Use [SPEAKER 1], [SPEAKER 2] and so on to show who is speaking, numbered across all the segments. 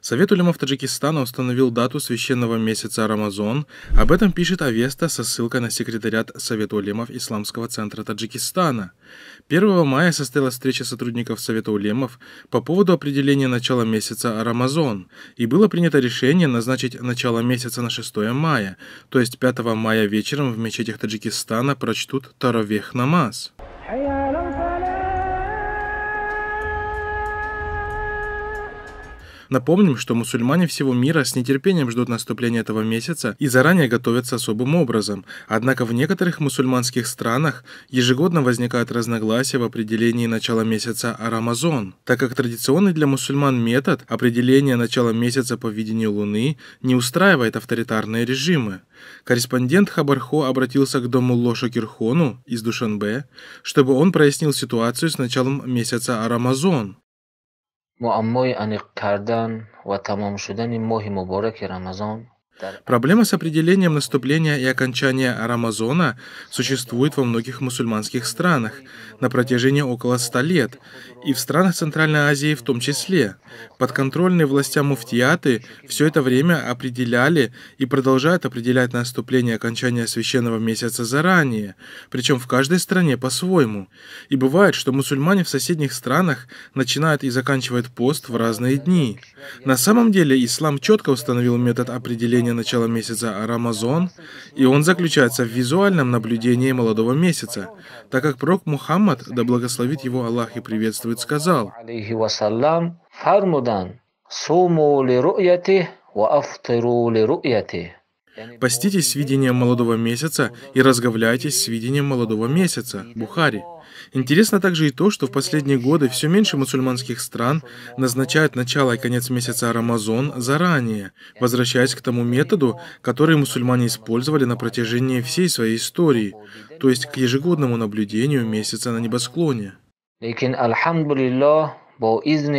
[SPEAKER 1] Совет улемов Таджикистана установил дату священного месяца Рамазон. Об этом пишет Авеста со ссылкой на секретариат Совета улемов Исламского центра Таджикистана. 1 мая состоялась встреча сотрудников Совета улемов по поводу определения начала месяца Рамазон, и было принято решение назначить начало месяца на 6 мая, то есть 5 мая вечером в мечетях Таджикистана прочтут Таравех намаз. Напомним, что мусульмане всего мира с нетерпением ждут наступления этого месяца и заранее готовятся особым образом. Однако в некоторых мусульманских странах ежегодно возникают разногласия в определении начала месяца Арамазон, так как традиционный для мусульман метод определения начала месяца по видению Луны не устраивает авторитарные режимы. Корреспондент Хабархо обратился к дому Лоша Кирхону из Душанбе, чтобы он прояснил ситуацию с началом месяца Арамазон.
[SPEAKER 2] معمای انق کردن و تمام شدن ماه مبارک رمضان
[SPEAKER 1] Проблема с определением наступления и окончания Рамазона существует во многих мусульманских странах на протяжении около 100 лет, и в странах Центральной Азии в том числе. Подконтрольные властям муфтияты все это время определяли и продолжают определять наступление и окончание священного месяца заранее, причем в каждой стране по-своему. И бывает, что мусульмане в соседних странах начинают и заканчивают пост в разные дни. На самом деле ислам четко установил метод определения наблюдение начала месяца Рамазон, и он заключается в визуальном наблюдении молодого месяца, так как пророк
[SPEAKER 2] Мухаммад, да благословит его Аллах и приветствует, сказал, «Суму ли
[SPEAKER 1] Поститесь с видением молодого месяца и разговляйтесь с видением молодого месяца, Бухари. Интересно также и то, что в последние годы все меньше мусульманских стран назначают начало и конец месяца Рамазон заранее, возвращаясь к тому методу, который мусульмане использовали на протяжении всей своей истории, то есть к ежегодному наблюдению месяца
[SPEAKER 2] на небосклоне. Алхамдулиллах,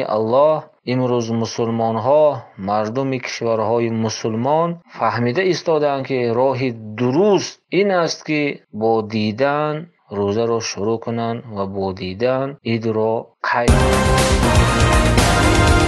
[SPEAKER 2] Аллах, امروز مسلمان ها مردم کشورهای مسلمان فهمیده استادن که راه درست این است که با دیدن روزه را شروع کنند و با دیدن اید را قید